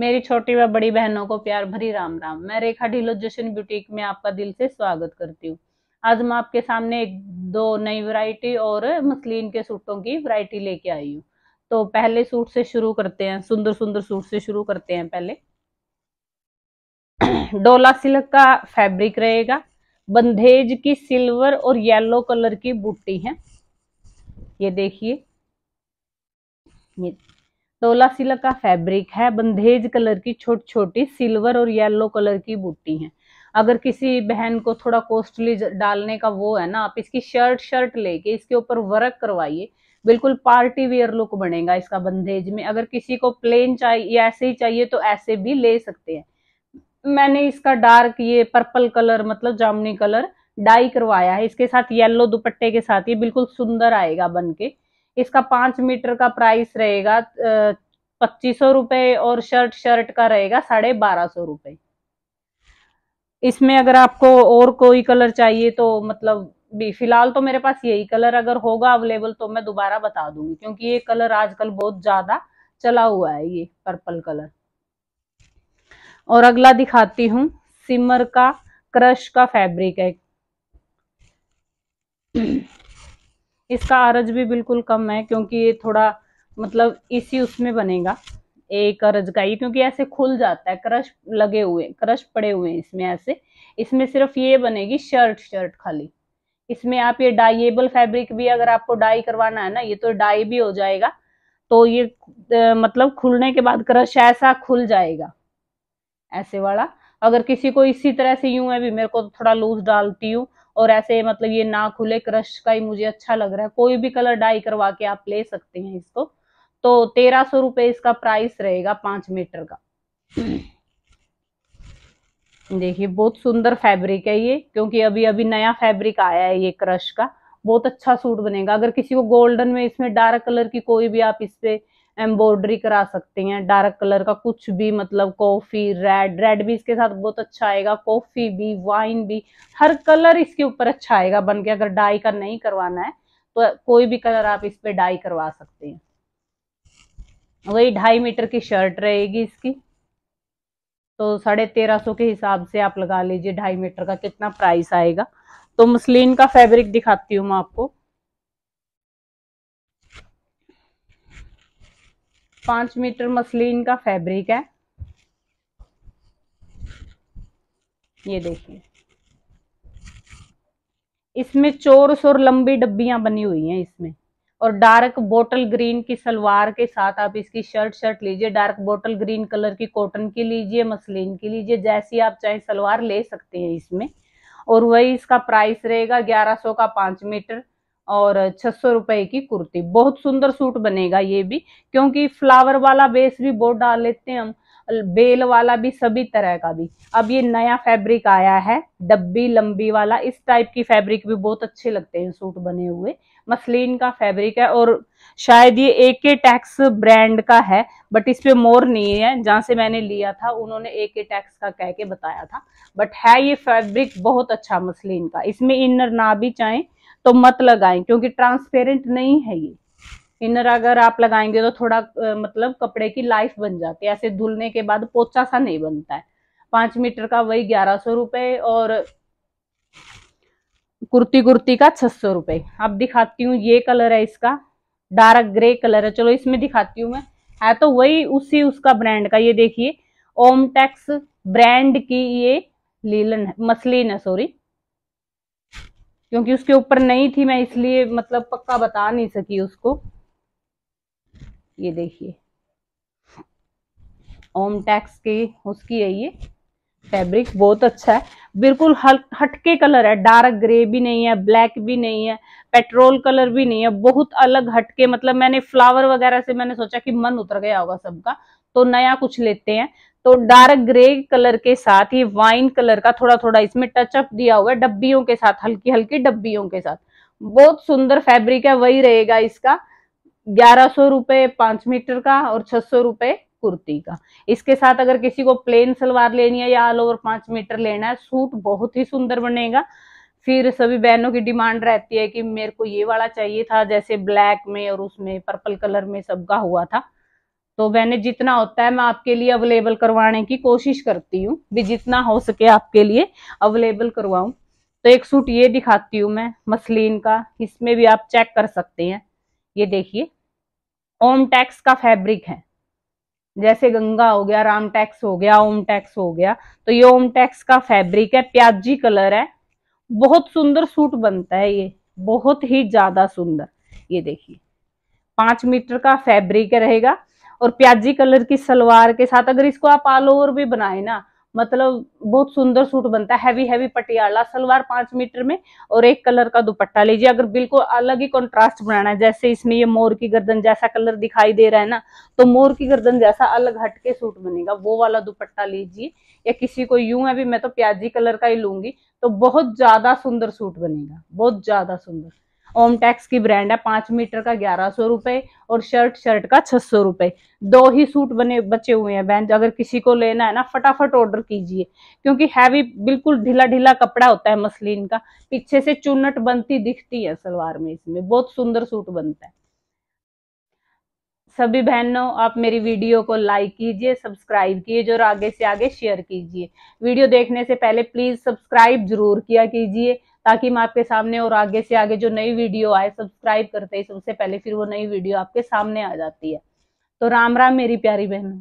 मेरी छोटी व बड़ी बहनों को प्यार भरी राम राम मैं रेखा ढीलो जशन ब्यूटीक में आपका दिल से स्वागत करती हूँ आज मैं आपके सामने एक दो नई वैरायटी और मसलिन के सूटों की वैरायटी लेके आई हूँ तो पहले सूट से शुरू करते हैं सुंदर सुंदर सूट से शुरू करते हैं पहले डोला सिल्क का फैब्रिक रहेगा बंधेज की सिल्वर और येलो कलर की बूटी है ये देखिए डोला सिल्क का फैब्रिक है बंधेज कलर की छोटी छोटी सिल्वर और येलो कलर की बूटी है अगर किसी बहन को थोड़ा कॉस्टली डालने का वो है ना आप इसकी शर्ट शर्ट लेके इसके ऊपर वर्क करवाइए बिल्कुल पार्टी वेयर लुक बनेगा इसका बंधेज में अगर किसी को प्लेन चाहिए ऐसे ही चाहिए तो ऐसे भी ले सकते हैं मैंने इसका डार्क ये पर्पल कलर मतलब जामुनी कलर डाई करवाया है इसके साथ येलो दुपट्टे के साथ ये बिल्कुल सुंदर आएगा बन के इसका पांच मीटर का प्राइस रहेगा पच्चीस सौ रुपये और शर्ट शर्ट का रहेगा साढ़े बारह सौ रुपये इसमें अगर आपको और कोई कलर चाहिए तो मतलब भी फिलहाल तो मेरे पास यही कलर अगर होगा अवेलेबल तो मैं दोबारा बता दूंगी क्योंकि ये कलर आजकल बहुत ज्यादा चला हुआ है ये पर्पल कलर और अगला दिखाती हूँ सिमर का क्रश का फैब्रिक है इसका अरज भी बिल्कुल कम है क्योंकि ये थोड़ा मतलब इसी उसमें बनेगा एक अरज का ये क्योंकि ऐसे खुल जाता है क्रश लगे हुए क्रश पड़े हुए हैं इसमें ऐसे इसमें सिर्फ ये बनेगी शर्ट शर्ट खाली इसमें आप ये डाइएबल फैब्रिक भी अगर आपको डाई करवाना है ना ये तो डाई भी हो जाएगा तो ये तो मतलब खुलने के बाद क्रश ऐसा खुल जाएगा ऐसे वाला अगर किसी को इसी तरह से यूं है भी मेरे को तो थोड़ा लूज डालती हूँ और ऐसे मतलब ये ना खुले क्रश का ही मुझे अच्छा लग रहा है कोई भी कलर डाई करवा के आप ले सकते हैं इसको तो तेरह सौ रुपये इसका प्राइस रहेगा पांच मीटर का देखिए बहुत सुंदर फैब्रिक है ये क्योंकि अभी अभी नया फैब्रिक आया है ये क्रश का बहुत अच्छा सूट बनेगा अगर किसी को गोल्डन में इसमें डार्क कलर की कोई भी आप इस पर एम्ब्रॉयडरी करा सकते हैं डार्क कलर का कुछ भी मतलब कॉफ़ी रेड रेड भी इसके साथ बहुत अच्छा आएगा कॉफ़ी भी वाइन भी हर कलर इसके ऊपर अच्छा आएगा बन के अगर डाई का नहीं करवाना है तो कोई भी कलर आप इस पर डाई करवा सकते हैं वही ढाई मीटर की शर्ट रहेगी इसकी तो साढ़े तेरह सौ के हिसाब से आप लगा लीजिए ढाई मीटर का कितना प्राइस आएगा तो मसलिन का फैब्रिक दिखाती हूँ मैं आपको पांच मीटर मसलिन का फैब्रिक है ये देखिए इसमें चोर सोर लंबी डब्बियां बनी हुई हैं इसमें और डार्क बोटल ग्रीन की सलवार के साथ आप इसकी शर्ट शर्ट लीजिए डार्क बोटल ग्रीन कलर की कॉटन की लीजिए मसलिन की लीजिए जैसी आप चाहे सलवार ले सकते हैं इसमें और वही इसका प्राइस रहेगा ग्यारह सौ का पांच मीटर और छह सौ रुपए की कुर्ती बहुत सुंदर सूट बनेगा ये भी क्योंकि फ्लावर वाला बेस भी बहुत डाल लेते हैं हम बेल वाला भी सभी तरह का भी अब ये नया फैब्रिक आया है डब्बी लंबी वाला इस टाइप की फैब्रिक भी बहुत अच्छे लगते हैं सूट बने हुए मसलिन का फैब्रिक है और शायद ये ए के टैक्स ब्रांड का है बट इस पे मोर नहीं है जहाँ से मैंने लिया था उन्होंने ए के टैक्स का कह के बताया था बट है ये फैब्रिक बहुत अच्छा मसलिन का इसमें इनर ना भी चाहें तो मत लगाएं क्योंकि ट्रांसपेरेंट नहीं है ये इनर अगर आप लगाएंगे तो थोड़ा मतलब कपड़े की लाइफ बन जाती है ऐसे धुलने के बाद पोचा सा नहीं बनता है पांच मीटर का वही ग्यारह सौ रुपये और कुर्ती कुर्ती का छह सौ रुपये अब दिखाती हूँ ये कलर है इसका डार्क ग्रे कलर है चलो इसमें दिखाती हूँ मैं है तो वही उसी उसका ब्रांड का ये देखिए ओमटेक्स ब्रांड की ये लीलन है मसलिन है सॉरी क्योंकि उसके ऊपर नहीं थी मैं इसलिए मतलब पक्का बता नहीं सकी उसको ये देखिए ओम टैक्स की उसकी है ये फैब्रिक बहुत अच्छा है बिल्कुल हटके कलर है डार्क ग्रे भी नहीं है ब्लैक भी नहीं है पेट्रोल कलर भी नहीं है बहुत अलग हटके मतलब मैंने फ्लावर वगैरह से मैंने सोचा कि मन उतर गया होगा सबका तो नया कुछ लेते हैं तो डार्क ग्रे कलर के साथ ये वाइन कलर का थोड़ा थोड़ा इसमें टचअप दिया हुआ है डब्बियों के साथ हल्की हल्की डब्बियों के साथ बहुत सुंदर फैब्रिक है वही रहेगा इसका ग्यारह सौ रुपये पांच मीटर का और छह सौ रुपये कुर्ती का इसके साथ अगर किसी को प्लेन सलवार लेनी है या ऑल ओवर पांच मीटर लेना है सूट बहुत ही सुंदर बनेगा फिर सभी बहनों की डिमांड रहती है कि मेरे को ये वाला चाहिए था जैसे ब्लैक में और उसमें पर्पल कलर में सबका हुआ था तो बहने जितना होता है मैं आपके लिए अवेलेबल करवाने की कोशिश करती हूँ भी जितना हो सके आपके लिए अवेलेबल करवाऊ तो एक सूट ये दिखाती हूँ मैं मसलिन का इसमें भी आप चेक कर सकते हैं ये देखिए ओम टैक्स का फैब्रिक है जैसे गंगा हो गया राम टैक्स हो गया ओम टैक्स हो गया तो ये ओम टैक्स का फैब्रिक है प्याजी कलर है बहुत सुंदर सूट बनता है ये बहुत ही ज्यादा सुंदर ये देखिए पांच मीटर का फैब्रिक रहेगा और प्याजी कलर की सलवार के साथ अगर इसको आप ऑल ओवर भी बनाए ना मतलब बहुत सुंदर सूट बनता है हैवी हैवी पटियाला सलवार पांच मीटर में और एक कलर का दुपट्टा लीजिए अगर बिल्कुल अलग ही कंट्रास्ट बनाना है जैसे इसमें ये मोर की गर्दन जैसा कलर दिखाई दे रहा है ना तो मोर की गर्दन जैसा अलग हटके सूट बनेगा वो वाला दुपट्टा लीजिए या किसी को यूं है भी मैं तो प्याजी कलर का ही लूंगी तो बहुत ज्यादा सुंदर सूट बनेगा बहुत ज्यादा सुंदर ओम की ब्रांड है पांच मीटर का ग्यारह सौ रुपए और शर्ट शर्ट का छह सौ रुपए दो ही सूट बने बचे हुए हैं बहन अगर किसी को लेना है ना फटाफट ऑर्डर कीजिए क्योंकि हैवी बिल्कुल ढीला ढीला कपड़ा होता है मसलिन का पीछे से चुनट बनती दिखती है सलवार में इसमें बहुत सुंदर सूट बनता है सभी बहनों आप मेरी वीडियो को लाइक कीजिए सब्सक्राइब कीजिए और आगे से आगे शेयर कीजिए वीडियो देखने से पहले प्लीज़ सब्सक्राइब जरूर किया कीजिए ताकि मैं आपके सामने और आगे से आगे जो नई वीडियो आए सब्सक्राइब करते ही सबसे पहले फिर वो नई वीडियो आपके सामने आ जाती है तो राम राम मेरी प्यारी बहनों